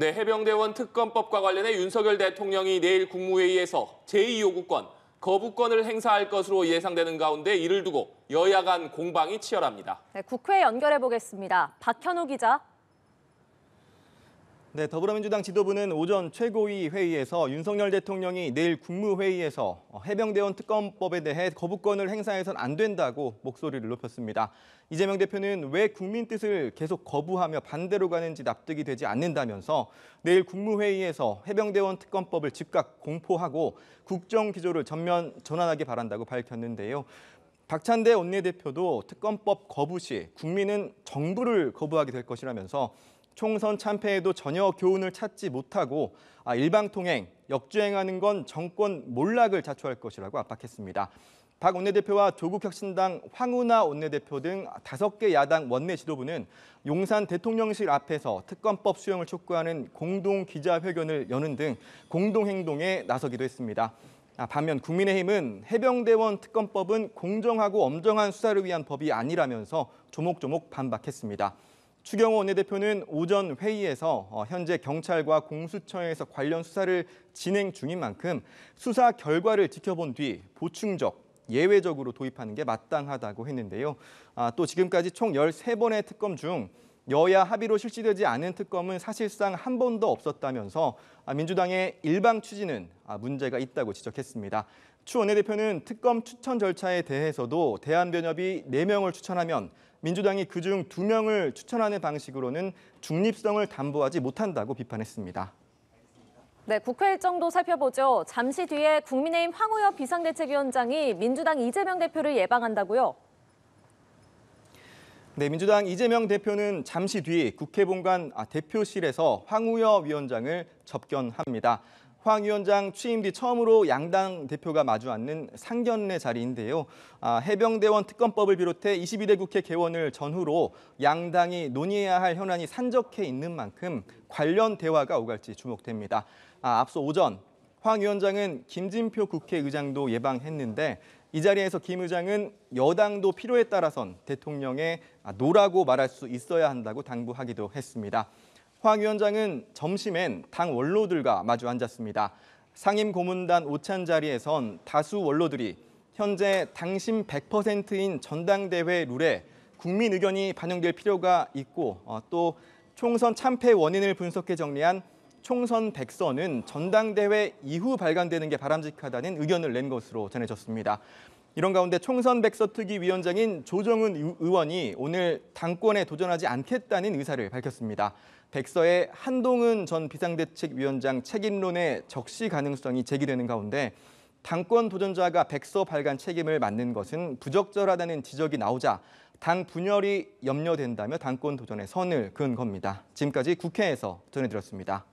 네, 해병대원 특검법과 관련해 윤석열 대통령이 내일 국무회의에서 제2요구권, 거부권을 행사할 것으로 예상되는 가운데 이를 두고 여야 간 공방이 치열합니다. 네, 국회 연결해 보겠습니다. 박현우 기자. 네, 더불어민주당 지도부는 오전 최고위 회의에서 윤석열 대통령이 내일 국무회의에서 해병대원 특검법에 대해 거부권을 행사해선 안 된다고 목소리를 높였습니다. 이재명 대표는 왜 국민 뜻을 계속 거부하며 반대로 가는지 납득이 되지 않는다면서 내일 국무회의에서 해병대원 특검법을 즉각 공포하고 국정기조를 전면 전환하기 바란다고 밝혔는데요. 박찬대 원내대표도 특검법 거부 시 국민은 정부를 거부하게 될 것이라면서 총선 참패에도 전혀 교훈을 찾지 못하고 아, 일방통행, 역주행하는 건 정권 몰락을 자초할 것이라고 압박했습니다. 박 원내대표와 조국혁신당 황우나 원내대표 등 다섯 개 야당 원내 지도부는 용산 대통령실 앞에서 특검법 수용을 촉구하는 공동 기자회견을 여는 등 공동 행동에 나서기도 했습니다. 아, 반면 국민의힘은 해병대원 특검법은 공정하고 엄정한 수사를 위한 법이 아니라면서 조목조목 반박했습니다. 추경호 원내대표는 오전 회의에서 어, 현재 경찰과 공수처에서 관련 수사를 진행 중인 만큼 수사 결과를 지켜본 뒤 보충적, 예외적으로 도입하는 게 마땅하다고 했는데요. 아, 또 지금까지 총 13번의 특검 중 여야 합의로 실시되지 않은 특검은 사실상 한 번도 없었다면서 아, 민주당의 일방 추진은 아, 문제가 있다고 지적했습니다. 추 원내대표는 특검 추천 절차에 대해서도 대한변협이 4명을 추천하면 민주당이 그중 2명을 추천하는 방식으로는 중립성을 담보하지 못한다고 비판했습니다. 네, 국회 일정도 살펴보죠. 잠시 뒤에 국민의힘 황우엽 비상대책위원장이 민주당 이재명 대표를 예방한다고요. 네, 민주당 이재명 대표는 잠시 뒤 국회 본관 아, 대표실에서 황우여 위원장을 접견합니다. 황 위원장 취임 뒤 처음으로 양당 대표가 마주 앉는 상견례 자리인데요. 아, 해병대원 특검법을 비롯해 22대 국회 개원을 전후로 양당이 논의해야 할 현안이 산적해 있는 만큼 관련 대화가 오갈지 주목됩니다. 아, 앞서 오전 황 위원장은 김진표 국회의장도 예방했는데 이 자리에서 김 의장은 여당도 필요에 따라선 대통령의 아, 노라고 말할 수 있어야 한다고 당부하기도 했습니다. 황 위원장은 점심엔 당 원로들과 마주 앉았습니다. 상임 고문단 오찬 자리에선 다수 원로들이 현재 당심 100%인 전당대회 룰에 국민 의견이 반영될 필요가 있고 어, 또 총선 참패 원인을 분석해 정리한 총선 백서는 전당대회 이후 발간되는 게 바람직하다는 의견을 낸 것으로 전해졌습니다. 이런 가운데 총선 백서 특위 위원장인 조정은 의원이 오늘 당권에 도전하지 않겠다는 의사를 밝혔습니다. 백서에 한동훈 전 비상대책위원장 책임론의 적시 가능성이 제기되는 가운데 당권 도전자가 백서 발간 책임을 맡는 것은 부적절하다는 지적이 나오자 당 분열이 염려된다며 당권 도전에 선을 그은 겁니다. 지금까지 국회에서 전해드렸습니다.